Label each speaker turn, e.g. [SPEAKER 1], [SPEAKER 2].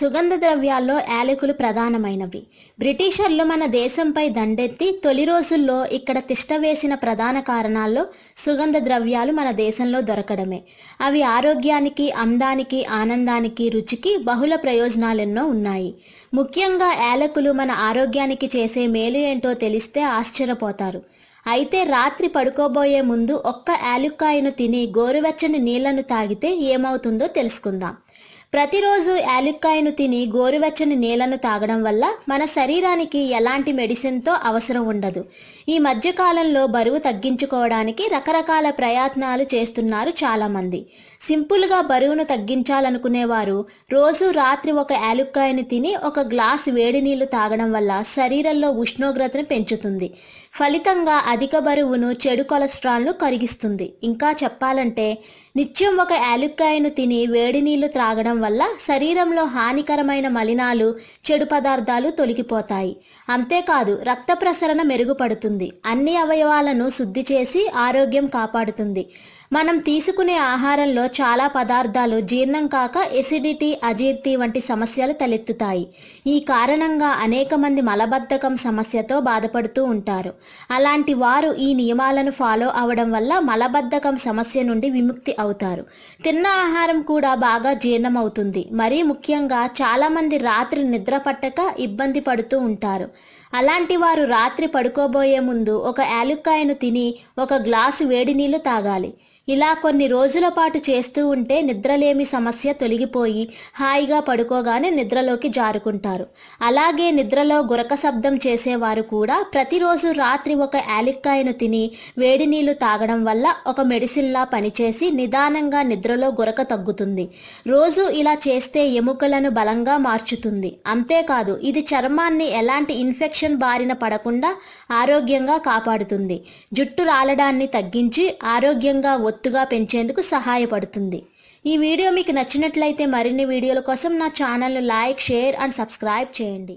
[SPEAKER 1] సుగంధ ద్రవ్యాల్లో యాలకులు ప్రధానమైనవి బ్రిటిషర్లు మన దేశంపై దండెత్తి తొలి రోజుల్లో ఇక్కడ తిష్ట వేసిన ప్రధాన కారణాల్లో సుగంధ ద్రవ్యాలు మన దేశంలో దొరకడమే అవి ఆరోగ్యానికి అందానికి ఆనందానికి రుచికి బహుళ ప్రయోజనాలెన్నో ఉన్నాయి ముఖ్యంగా యాలకులు మన ఆరోగ్యానికి చేసే మేలు ఏంటో తెలిస్తే ఆశ్చర్యపోతారు అయితే రాత్రి పడుకోబోయే ముందు ఒక్క యాలుక్కాయను తిని గోరువెచ్చని నీళ్లను తాగితే ఏమవుతుందో తెలుసుకుందాం ప్రతిరోజు యాలుక్కాయను తిని గోరువెచ్చని నీళ్లను తాగడం వల్ల మన శరీరానికి ఎలాంటి మెడిసిన్తో అవసరం ఉండదు ఈ మధ్యకాలంలో బరువు తగ్గించుకోవడానికి రకరకాల ప్రయత్నాలు చేస్తున్నారు చాలామంది సింపుల్గా బరువును తగ్గించాలనుకునేవారు రోజు రాత్రి ఒక యాలుక్కాయను తిని ఒక గ్లాస్ వేడి నీళ్లు తాగడం వల్ల శరీరంలో ఉష్ణోగ్రతను పెంచుతుంది ఫలితంగా అధిక బరువును చెడు కొలెస్ట్రాల్ను కరిగిస్తుంది ఇంకా చెప్పాలంటే నిత్యం ఒక యాలుక్కాయను తిని వేడి నీళ్లు త్రాగడం వల్ల శరీరంలో హానికరమైన మలినాలు చెడు పదార్థాలు తొలగిపోతాయి అంతేకాదు రక్త ప్రసరణ మెరుగుపడుతుంది అన్ని అవయవాలను శుద్ధి చేసి ఆరోగ్యం కాపాడుతుంది మనం తీసుకునే ఆహారంలో చాలా పదార్థాలు జీర్ణం కాక ఎసిడిటీ అజీర్తి వంటి సమస్యలు తలెత్తుతాయి ఈ కారణంగా అనేక మంది మలబద్ధకం సమస్యతో బాధపడుతూ ఉంటారు అలాంటి వారు ఈ నియమాలను ఫాలో అవడం వల్ల మలబద్ధకం సమస్య నుండి విముక్తి అవుతారు తిన్న ఆహారం కూడా బాగా జీర్ణమవుతుంది మరీ ముఖ్యంగా చాలామంది రాత్రి నిద్ర పట్టక ఇబ్బంది పడుతూ ఉంటారు అలాంటి వారు రాత్రి పడుకోబోయే ముందు ఒక యాలుక్కాయను తిని ఒక గ్లాసు వేడి నీళ్లు తాగాలి ఇలా కొన్ని రోజుల పాటు చేస్తూ ఉంటే నిద్రలేమి సమస్య తొలగిపోయి హాయిగా పడుకోగానే నిద్రలోకి జారుకుంటారు అలాగే నిద్రలో గురక శబ్దం చేసేవారు కూడా ప్రతిరోజు రాత్రి ఒక యాలిక్కాయను తిని వేడి నీళ్లు తాగడం వల్ల ఒక మెడిసిన్లా పనిచేసి నిదానంగా నిద్రలో గురక తగ్గుతుంది రోజు ఇలా చేస్తే ఎముకలను బలంగా మార్చుతుంది అంతేకాదు ఇది చర్మాన్ని ఎలాంటి ఇన్ఫెక్షన్ బారిన పడకుండా ఆరోగ్యంగా కాపాడుతుంది జుట్టు రాలడాన్ని తగ్గించి ఆరోగ్యంగా ఒత్తుగా పెంచేందుకు సహాయపడుతుంది ఈ వీడియో మీకు నచ్చినట్లయితే మరిన్ని వీడియోల కోసం నా ఛానల్ను లైక్ షేర్ అండ్ సబ్స్క్రైబ్ చేయండి